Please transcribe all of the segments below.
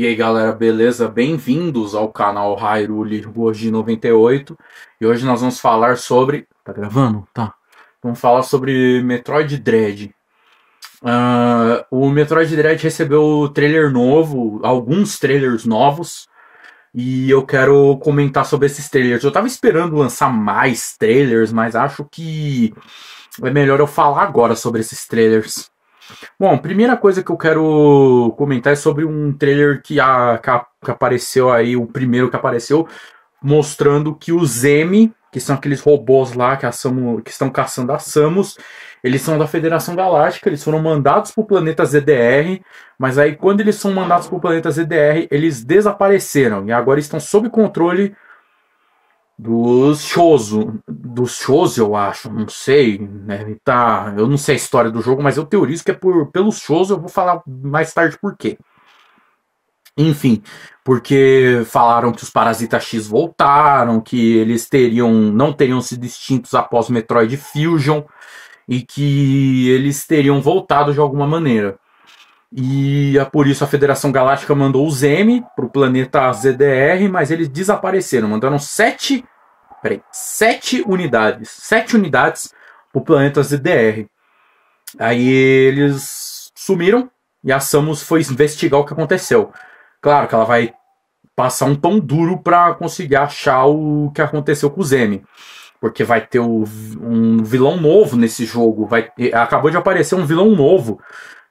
E aí galera, beleza? Bem-vindos ao canal Hyrule Hoje 98 E hoje nós vamos falar sobre... Tá gravando? Tá Vamos falar sobre Metroid Dread uh, O Metroid Dread recebeu trailer novo, alguns trailers novos E eu quero comentar sobre esses trailers Eu tava esperando lançar mais trailers, mas acho que é melhor eu falar agora sobre esses trailers Bom, primeira coisa que eu quero comentar é sobre um trailer que, a, que apareceu aí, o primeiro que apareceu, mostrando que os M, que são aqueles robôs lá que, Samu, que estão caçando a Samus, eles são da Federação Galáctica, eles foram mandados para o planeta ZDR, mas aí quando eles são mandados para o planeta ZDR, eles desapareceram e agora estão sob controle dos Shoso, dos Shoso eu acho, não sei, né? Tá, eu não sei a história do jogo, mas eu teorizo que é por pelos Shoso, eu vou falar mais tarde por quê. Enfim, porque falaram que os Parasita X voltaram, que eles teriam não teriam sido extintos após Metroid Fusion e que eles teriam voltado de alguma maneira. E é por isso a Federação Galáctica mandou o Zeme para o planeta ZDR, mas eles desapareceram. Mandaram sete, peraí, sete unidades, sete unidades para o planeta ZDR. Aí eles sumiram e a Samus foi investigar o que aconteceu. Claro que ela vai passar um pão duro para conseguir achar o que aconteceu com o Zeme. Porque vai ter o, um vilão novo nesse jogo. Vai, acabou de aparecer um vilão novo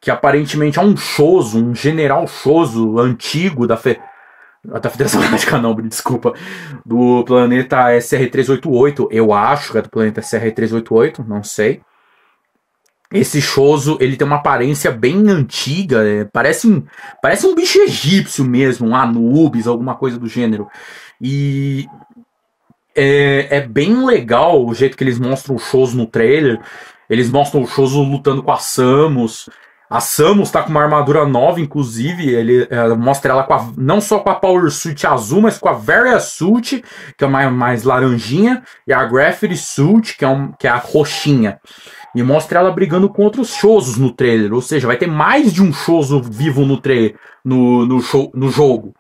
que aparentemente é um choso, um general choso antigo da, fe, ah, da Federação Galáctica, não, desculpa, do planeta SR388, eu acho que é do planeta SR388, não sei. Esse Shoso, ele tem uma aparência bem antiga, é, parece, um, parece um bicho egípcio mesmo, um Anubis, alguma coisa do gênero. E é, é bem legal o jeito que eles mostram o Shoso no trailer. Eles mostram o Shoso lutando com a Samus, a Samus tá com uma armadura nova, inclusive, ele é, mostra ela a, não só com a Power Suit azul, mas com a Varia Suit, que é mais, mais laranjinha, e a Graffiti Suit, que é, um, que é a roxinha. E mostra ela brigando com outros Chozos no trailer, ou seja, vai ter mais de um Chozo vivo no trailer, no, no, show, no jogo.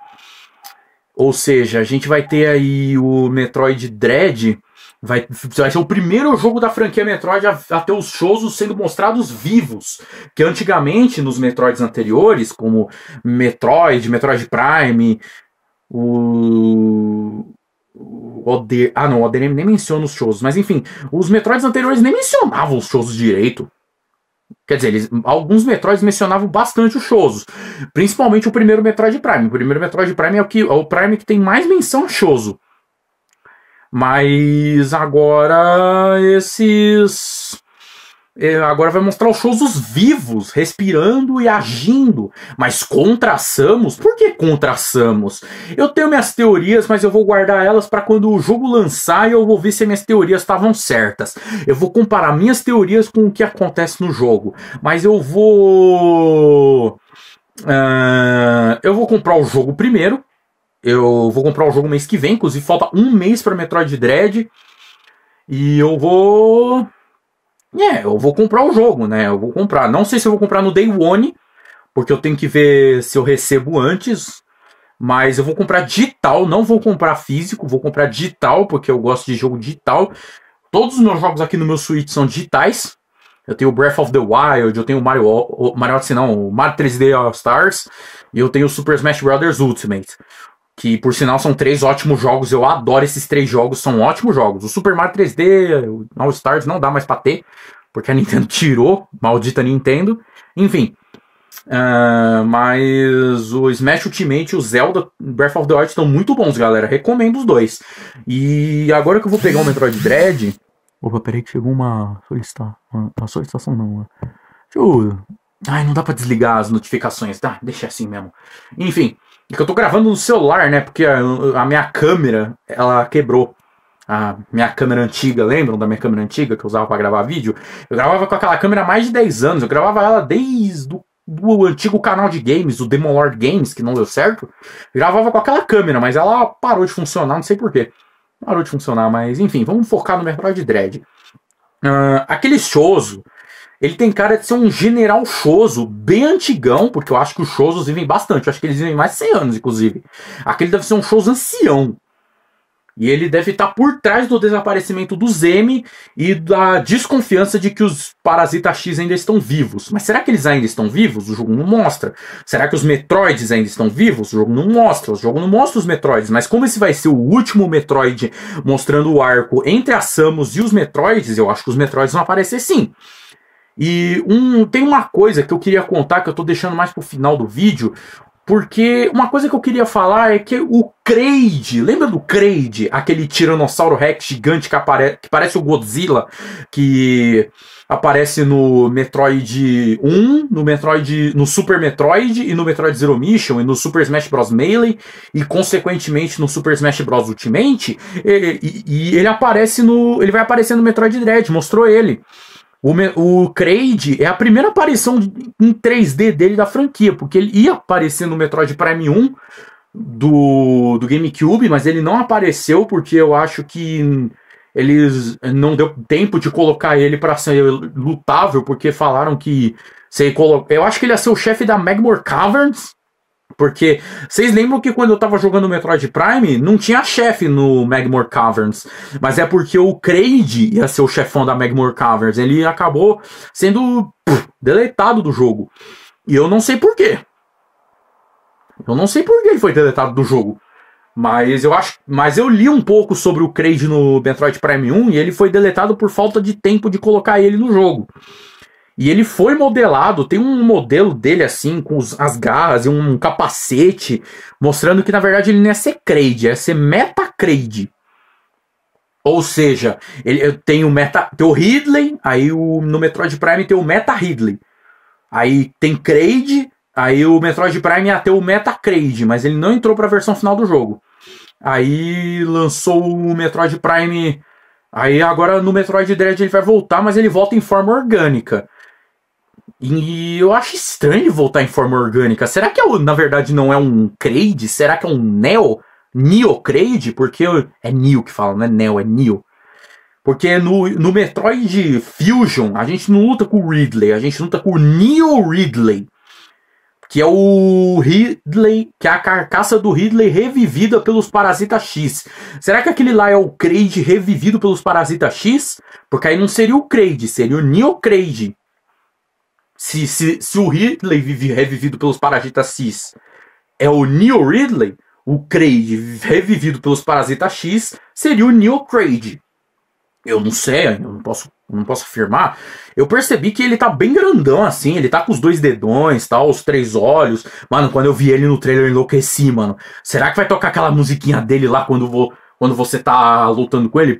Ou seja, a gente vai ter aí o Metroid Dread, Vai, vai ser o primeiro jogo da franquia Metroid a, a ter os shows sendo mostrados vivos. Que antigamente, nos Metroids anteriores, como Metroid, Metroid Prime, o. o Oder... Ah, não, o ODM nem menciona os shows. Mas enfim, os Metroids anteriores nem mencionavam os shows direito. Quer dizer, eles, alguns Metroids mencionavam bastante os shows. Principalmente o primeiro Metroid Prime. O primeiro Metroid Prime é o, que, é o Prime que tem mais menção a Shoso. Mas agora esses eh, agora vai mostrar os shows os vivos, respirando e agindo. Mas contra Samus? Por que contra Samus? Eu tenho minhas teorias, mas eu vou guardar elas para quando o jogo lançar e eu vou ver se minhas teorias estavam certas. Eu vou comparar minhas teorias com o que acontece no jogo. Mas eu vou. Uh, eu vou comprar o jogo primeiro eu vou comprar o jogo mês que vem, inclusive falta um mês para Metroid Dread. E eu vou. É, eu vou comprar o jogo, né? Eu vou comprar. Não sei se eu vou comprar no Day One, porque eu tenho que ver se eu recebo antes. Mas eu vou comprar digital, não vou comprar físico, vou comprar digital, porque eu gosto de jogo digital. Todos os meus jogos aqui no meu Switch são digitais. Eu tenho Breath of the Wild, eu tenho Mario, o Mario Odyssey, assim, não, Mario 3D All Stars, e eu tenho Super Smash Bros. Ultimate que por sinal são três ótimos jogos. Eu adoro esses três jogos, são ótimos jogos. O Super Mario 3D, o All Stars não dá mais pra ter, porque a Nintendo tirou, maldita Nintendo. Enfim. Uh, mas o Smash Ultimate e o Zelda Breath of the Wild estão muito bons, galera. Recomendo os dois. E agora que eu vou pegar o Metroid Dread. Opa, peraí que chegou uma solicitação. Uma, uma solicitação não. Uma... Ai, não dá pra desligar as notificações, tá? Deixa assim mesmo. Enfim, é que eu tô gravando no celular, né? Porque a, a, minha câmera, ela quebrou. A minha câmera antiga, lembram da minha câmera antiga que eu usava para gravar vídeo? Eu gravava com aquela câmera há mais de 10 anos. Eu gravava ela desde o do antigo canal de games, o Demon Lord Games, que não deu certo. Gravava com aquela câmera, mas ela parou de funcionar, não sei porquê. Parou de funcionar, mas enfim, vamos focar no Metroid Dread. Uh, aquele choso ele tem cara de ser um general Choso, bem antigão, porque eu acho que os chosos vivem bastante. Eu acho que eles vivem mais de 100 anos, inclusive. Aquele deve ser um Choso ancião. E ele deve estar tá por trás do desaparecimento do Zeme e da desconfiança de que os parasitas X ainda estão vivos. Mas será que eles ainda estão vivos? O jogo não mostra. Será que os Metroids ainda estão vivos? O jogo não mostra. O jogo não mostra os Metroids. Mas como esse vai ser o último Metroid mostrando o arco entre a Samus e os Metroids, eu acho que os Metroids vão aparecer sim. E um, tem uma coisa que eu queria contar que eu estou deixando mais pro final do vídeo, porque uma coisa que eu queria falar é que o Kraid, lembra do Kraid, aquele tiranossauro rex gigante que, apare que parece o Godzilla, que aparece no Metroid 1, no Metroid, no Super Metroid e no Metroid Zero Mission e no Super Smash Bros Melee e consequentemente no Super Smash Bros Ultimate, e, e, e ele aparece no, ele vai aparecer no Metroid Dread, mostrou ele. O, o Kraid é a primeira aparição em 3D dele da franquia, porque ele ia aparecer no Metroid Prime 1 do, do GameCube, mas ele não apareceu porque eu acho que eles não deu tempo de colocar ele para ser lutável, porque falaram que se eu acho que ele ia ser o chefe da Magmore Caverns porque vocês lembram que quando eu tava jogando Metroid Prime, não tinha chefe no Magmore Caverns. Mas é porque o Kraid ia ser o chefão da Magmore Caverns. Ele acabou sendo pff, deletado do jogo. E eu não sei porquê. Eu não sei por que ele foi deletado do jogo. Mas eu acho, mas eu li um pouco sobre o Kraid no Metroid Prime 1 e ele foi deletado por falta de tempo de colocar ele no jogo. E ele foi modelado, tem um modelo dele assim, com os, as garras e um capacete, mostrando que na verdade ele não é ser Kraid, é ser Metacreed. Ou seja, ele tem o Meta, tem o Ridley, aí o, no Metroid Prime tem o Meta Ridley. Aí tem Kraid, aí o Metroid Prime ia ter o Meta Kraid, mas ele não entrou para a versão final do jogo. Aí lançou o Metroid Prime Aí agora no Metroid Dread ele vai voltar, mas ele volta em forma orgânica. E eu acho estranho voltar em forma orgânica. Será que, é na verdade, não é um Kraid? Será que é um Neo? Neo Kraid? Porque é Neo que fala, não é Neo, é Neo. Porque no, no Metroid Fusion, a gente não luta com o Ridley, a gente luta com o Neo Ridley. Que é o Ridley, que é a carcaça do Ridley revivida pelos Parasita X. Será que aquele lá é o Kraid revivido pelos Parasita X? Porque aí não seria o Kraid, seria o Neo Kraid. Se, se, se o Ridley revivido pelos parasitas cis é o Neo Ridley, o Kraid revivido pelos parasitas X seria o Neo Kraid. Eu não sei, eu não posso, não posso afirmar. Eu percebi que ele tá bem grandão assim, ele tá com os dois dedões, tal, tá, os três olhos. Mano, quando eu vi ele no trailer, eu enlouqueci, mano. Será que vai tocar aquela musiquinha dele lá quando vou quando você tá lutando com ele.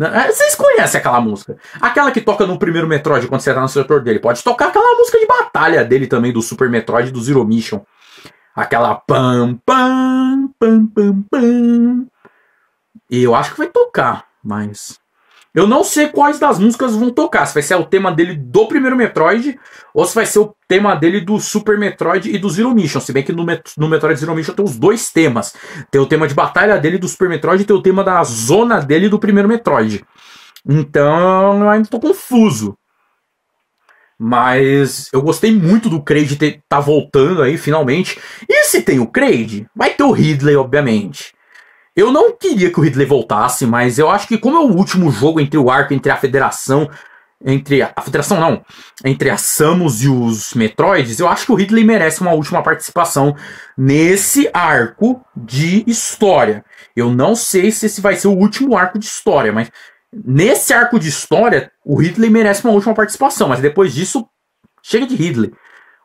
É, vocês conhecem aquela música. Aquela que toca no primeiro Metroid quando você tá no setor dele. Pode tocar aquela música de batalha dele também, do Super Metroid do Zero Mission. Aquela pam, pam, pam, pam, pam. E eu acho que vai tocar, mas eu não sei quais das músicas vão tocar. Se vai ser o tema dele do primeiro Metroid ou se vai ser o tema dele do Super Metroid e do Zero Mission. Se bem que no, Met no Metroid Zero Mission tem os dois temas. Tem o tema de batalha dele do Super Metroid e tem o tema da zona dele do primeiro Metroid. Então eu ainda tô confuso. Mas eu gostei muito do Kraid ter, tá voltando aí finalmente. E se tem o Kraid, vai ter o Ridley, obviamente. Eu não queria que o Ridley voltasse, mas eu acho que como é o último jogo entre o arco, entre a federação, entre a, a federação não, entre a Samus e os Metroids, eu acho que o Ridley merece uma última participação nesse arco de história. Eu não sei se esse vai ser o último arco de história, mas nesse arco de história, o Ridley merece uma última participação, mas depois disso, chega de Ridley.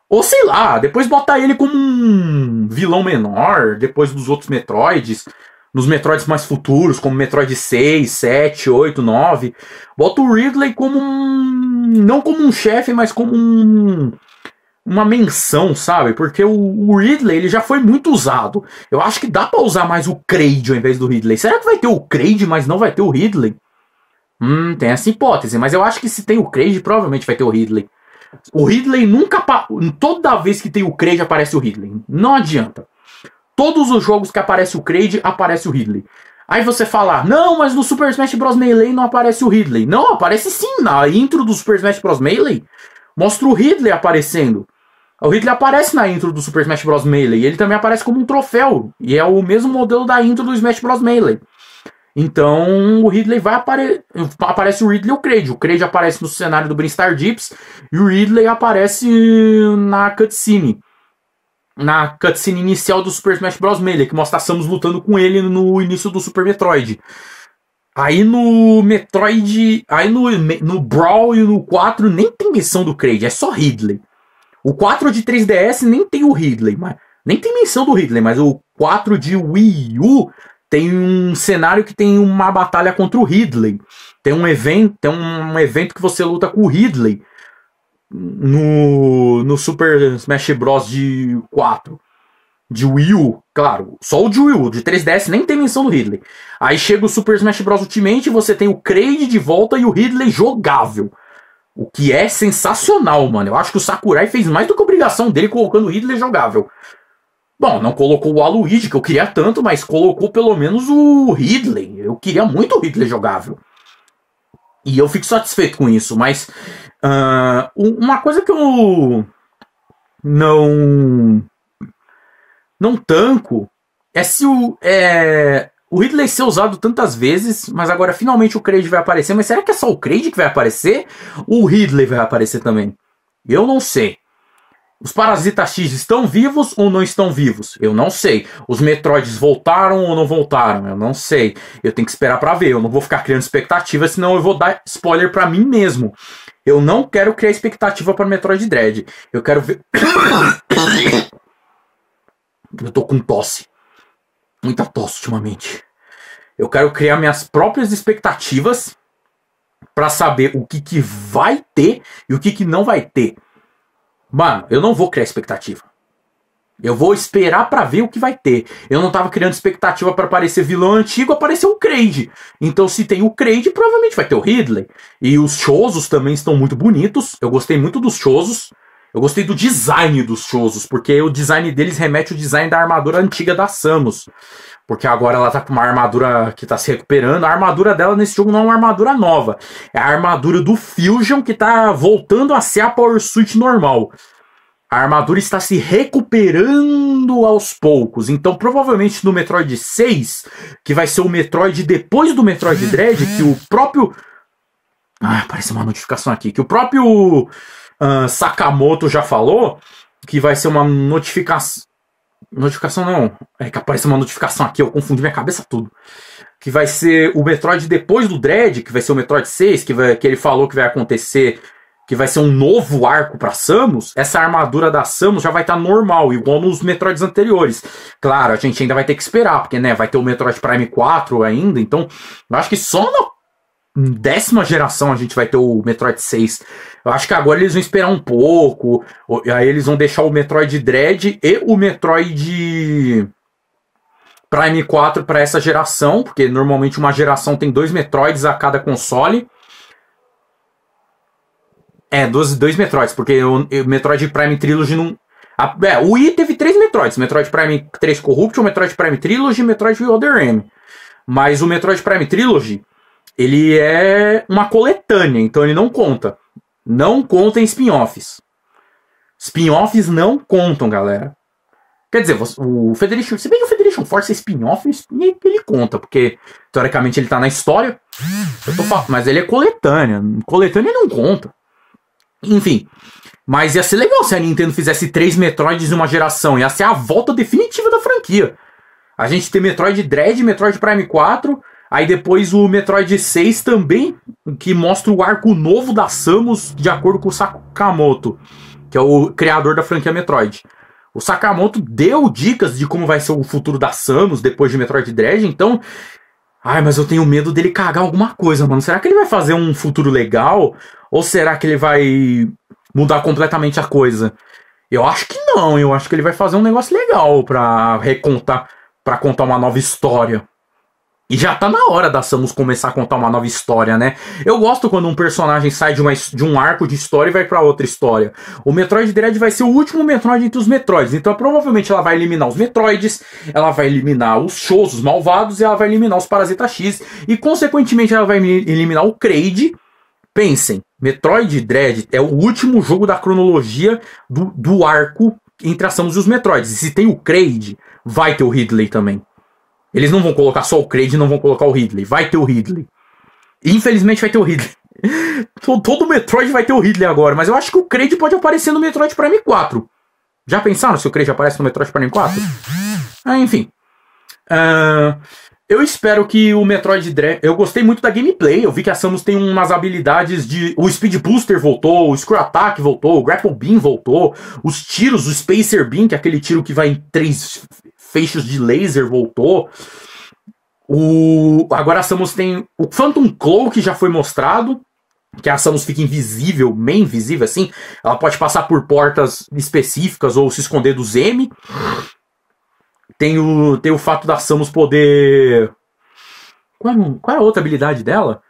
Ou sei lá, depois botar ele como um vilão menor, depois dos outros Metroids nos Metroids mais futuros, como Metroid 6, 7, 8, 9. Bota o Ridley como um. Não como um chefe, mas como um. Uma menção, sabe? Porque o, o, Ridley ele já foi muito usado. Eu acho que dá para usar mais o Creed ao invés do Ridley. Será que vai ter o Creed, mas não vai ter o Ridley? Hum, tem essa hipótese, mas eu acho que se tem o Creed, provavelmente vai ter o Ridley. O Ridley nunca. Toda vez que tem o Creed aparece o Ridley. Não adianta. Todos os jogos que aparece o Kraid, aparece o Ridley. Aí você falar, não, mas no Super Smash Bros. Melee não aparece o Ridley. Não, aparece sim, na intro do Super Smash Bros. Melee, mostra o Ridley aparecendo. O Ridley aparece na intro do Super Smash Bros. Melee, ele também aparece como um troféu, e é o mesmo modelo da intro do Smash Bros. Melee. Então o Ridley vai aparecer. Aparece o Ridley e o Kraid. O Kraid aparece no cenário do Brinstar Dips e o Ridley aparece na cutscene na cutscene inicial do Super Smash Bros. Melee, que mostra a Samus lutando com ele no início do Super Metroid. Aí no Metroid. Aí no, no Brawl e no 4 nem tem menção do Kraid, é só Ridley. O 4 de 3DS nem tem o Ridley, mas. Nem tem menção do Ridley, mas o 4 de Wii U tem um cenário que tem uma batalha contra o Ridley. Tem um evento, tem um evento que você luta com o Ridley no, no Super Smash Bros. de 4. De Wii U, claro, só o de Wii U, de 3DS nem tem menção do Ridley. Aí chega o Super Smash Bros. Ultimate, você tem o Kraid de volta e o Ridley jogável. O que é sensacional, mano. Eu acho que o Sakurai fez mais do que obrigação dele colocando o Ridley jogável. Bom, não colocou o Aluigi, que eu queria tanto, mas colocou pelo menos o Ridley. Eu queria muito o Ridley jogável. E eu fico satisfeito com isso, mas Uh, uma coisa que eu não não tanco é se o é, o Ridley ser usado tantas vezes, mas agora finalmente o Creed vai aparecer. Mas será que é só o Creed que vai aparecer? Ou o Ridley vai aparecer também? Eu não sei. Os Parasitas X estão vivos ou não estão vivos? Eu não sei. Os Metroids voltaram ou não voltaram? Eu não sei. Eu tenho que esperar para ver. Eu não vou ficar criando expectativa, senão eu vou dar spoiler para mim mesmo. Eu não quero criar expectativa para Metroid Dread. Eu quero ver. eu tô com tosse. Muita tosse ultimamente. Eu quero criar minhas próprias expectativas para saber o que, que vai ter e o que, que não vai ter. Mano, eu não vou criar expectativa. Eu vou esperar para ver o que vai ter. Eu não tava criando expectativa para aparecer vilão antigo, apareceu o Creed. Então, se tem o Creed, provavelmente vai ter o Ridley. E os Chozos também estão muito bonitos. Eu gostei muito dos Chozos. Eu gostei do design dos Chozos, porque o design deles remete ao design da armadura antiga da Samus. Porque agora ela tá com uma armadura que tá se recuperando. A armadura dela nesse jogo não é uma armadura nova. É a armadura do Fusion que tá voltando a ser a Power Suit normal. A armadura está se recuperando aos poucos. Então, provavelmente no Metroid 6, que vai ser o Metroid depois do Metroid Dread, que o próprio. Ah, apareceu uma notificação aqui. Que o próprio uh, Sakamoto já falou que vai ser uma notificação. Notificação não. É que aparece uma notificação aqui, eu confundi minha cabeça tudo. Que vai ser o Metroid depois do Dread, que vai ser o Metroid 6, que, vai, que ele falou que vai acontecer, que vai ser um novo arco para Samus. Essa armadura da Samus já vai estar tá normal, igual nos Metroids anteriores. Claro, a gente ainda vai ter que esperar, porque né, vai ter o Metroid Prime 4 ainda, então eu acho que só no décima geração a gente vai ter o Metroid 6. Eu acho que agora eles vão esperar um pouco. Aí eles vão deixar o Metroid Dread e o Metroid Prime 4 para essa geração, porque normalmente uma geração tem dois Metroids a cada console. É, dois, dois Metroids, porque o, o Metroid Prime Trilogy não. A, é, o Wii teve três Metroids: Metroid Prime 3 Corrupt, Metroid Prime Trilogy e Metroid Other M. Mas o Metroid Prime Trilogy ele é uma coletânea, então ele não conta. Não conta em spin-offs. Spin-offs não contam, galera. Quer dizer, o Federation, se bem que o Federation Force é spin-off, ele conta, porque teoricamente ele tá na história. Eu tô falando, mas ele é coletânea. Coletânea não conta. Enfim. Mas ia ser legal se a Nintendo fizesse três Metroids em uma geração. Ia ser a volta definitiva da franquia. A gente ter Metroid Dread, Metroid Prime 4 Aí depois o Metroid 6 também, que mostra o arco novo da Samus, de acordo com o Sakamoto, que é o criador da franquia Metroid. O Sakamoto deu dicas de como vai ser o futuro da Samus depois de Metroid Dread, então. Ai, mas eu tenho medo dele cagar alguma coisa, mano. Será que ele vai fazer um futuro legal? Ou será que ele vai mudar completamente a coisa? Eu acho que não, eu acho que ele vai fazer um negócio legal pra recontar, para contar uma nova história. E já tá na hora da Samus começar a contar uma nova história, né? Eu gosto quando um personagem sai de, uma, de um arco de história e vai para outra história. O Metroid Dread vai ser o último Metroid entre os Metroids. Então, provavelmente, ela vai eliminar os Metroids, ela vai eliminar os Shows, os Malvados, e ela vai eliminar os Parasita X. E, consequentemente, ela vai eliminar o Kraid. Pensem, Metroid Dread é o último jogo da cronologia do, do arco entre a Samus e os Metroids. E se tem o Kraid, vai ter o Ridley também. Eles não vão colocar só o Creed, não vão colocar o Ridley. Vai ter o Ridley. Infelizmente vai ter o Ridley. Todo Metroid vai ter o Ridley agora, mas eu acho que o Creed pode aparecer no Metroid Prime 4. Já pensaram se o Creed aparece no Metroid Prime 4? Ah, enfim. Uh, eu espero que o Metroid Dread. Eu gostei muito da gameplay. Eu vi que a Samus tem umas habilidades de. O Speed Booster voltou, o Screw Attack voltou, o Grapple Beam voltou, os tiros, o Spacer Beam, que é aquele tiro que vai em três feixes de laser voltou. O, agora a Samus tem. O Phantom Cloak já foi mostrado. Que a Samus fica invisível, meio invisível assim. Ela pode passar por portas específicas ou se esconder dos M. Tem o, tem o fato da Samus poder. Qual é, qual é a outra habilidade dela?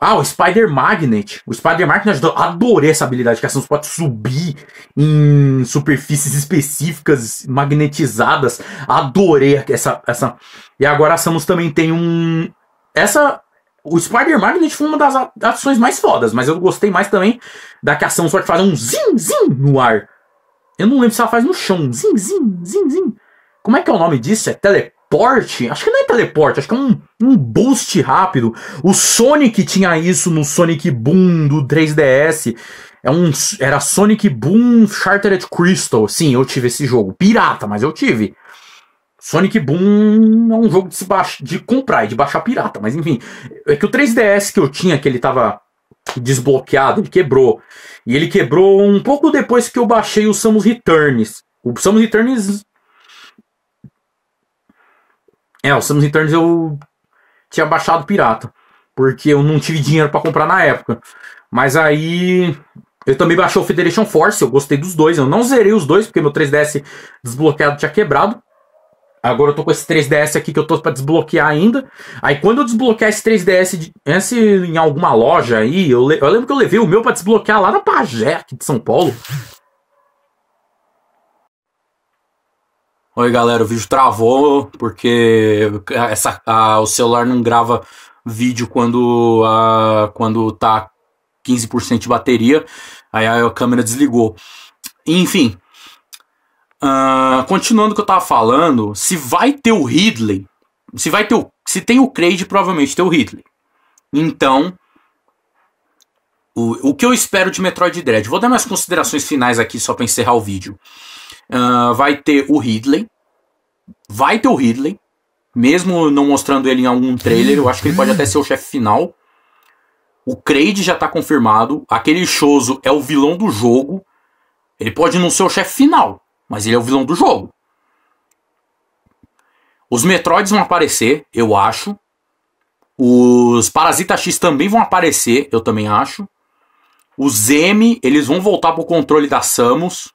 Ah, o Spider Magnet. O Spider Magnet, ajudou. adorei essa habilidade, que a Samus pode subir em superfícies específicas, magnetizadas. Adorei essa, essa. E agora a Samus também tem um. Essa. O Spider Magnet foi uma das ações mais fodas, mas eu gostei mais também da que a Samus pode fazer um zin, zin no ar. Eu não lembro se ela faz no chão. Zin, zin, zin, zin. Como é que é o nome disso? É tele teleporte. Acho que não é teleporte, acho que é um, um boost rápido. O Sonic tinha isso no Sonic Boom do 3DS. É um, era Sonic Boom Chartered Crystal. Sim, eu tive esse jogo. Pirata, mas eu tive. Sonic Boom é um jogo de, se baixa, de comprar e de baixar pirata, mas enfim. É que o 3DS que eu tinha, que ele tava desbloqueado, ele quebrou. E ele quebrou um pouco depois que eu baixei o Samus Returns. O Samus Returns é, o Samus Returns eu tinha baixado pirata, porque eu não tive dinheiro para comprar na época. Mas aí eu também baixei o Federation Force, eu gostei dos dois. Eu não zerei os dois, porque meu 3DS desbloqueado tinha quebrado. Agora eu tô com esse 3DS aqui que eu tô pra desbloquear ainda. Aí quando eu desbloquear esse 3DS esse, em alguma loja aí, eu, eu lembro que eu levei o meu para desbloquear lá na Pajé, aqui de São Paulo. Oi, galera, o vídeo travou porque essa, a, o celular não grava vídeo quando, a, quando tá 15% de bateria. Aí a câmera desligou. Enfim. Uh, continuando o que eu tava falando, se vai ter o Ridley, se vai ter o, se tem o Creed, provavelmente tem o Ridley. Então, o, o que eu espero de Metroid Dread? Vou dar minhas considerações finais aqui só para encerrar o vídeo. Ah, vai ter o Ridley. Vai ter o Ridley. Mesmo não mostrando ele em algum trailer, eu acho que ele pode até ser o chefe final. O Kraid já tá confirmado. Aquele Choso é o vilão do jogo. Ele pode não ser o chefe final, mas ele é o vilão do jogo. Os Metroids vão aparecer, eu acho. Os Parasita X também vão aparecer, eu também acho. Os M, eles vão voltar pro controle da Samus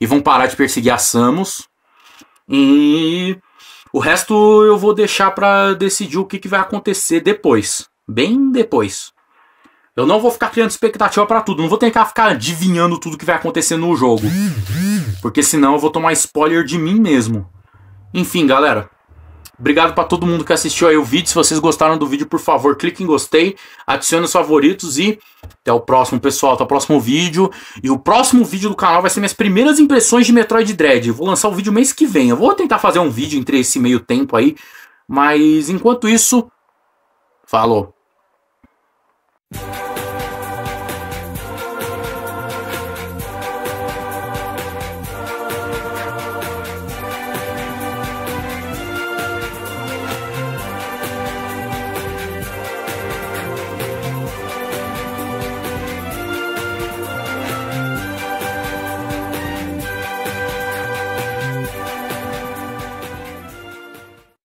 e vão parar de perseguir a Samus. E o resto eu vou deixar para decidir o que, que vai acontecer depois, bem depois. Eu não vou ficar criando expectativa para tudo, não vou tentar ficar adivinhando tudo que vai acontecer no jogo. Porque senão eu vou tomar spoiler de mim mesmo. Enfim, galera, Obrigado para todo mundo que assistiu aí o vídeo. Se vocês gostaram do vídeo, por favor, clique em gostei, adicione os favoritos e até o próximo, pessoal. Até o próximo vídeo. E o próximo vídeo do canal vai ser minhas primeiras impressões de Metroid Dread. vou lançar o vídeo mês que vem. Eu vou tentar fazer um vídeo entre esse meio tempo aí. Mas enquanto isso, falou.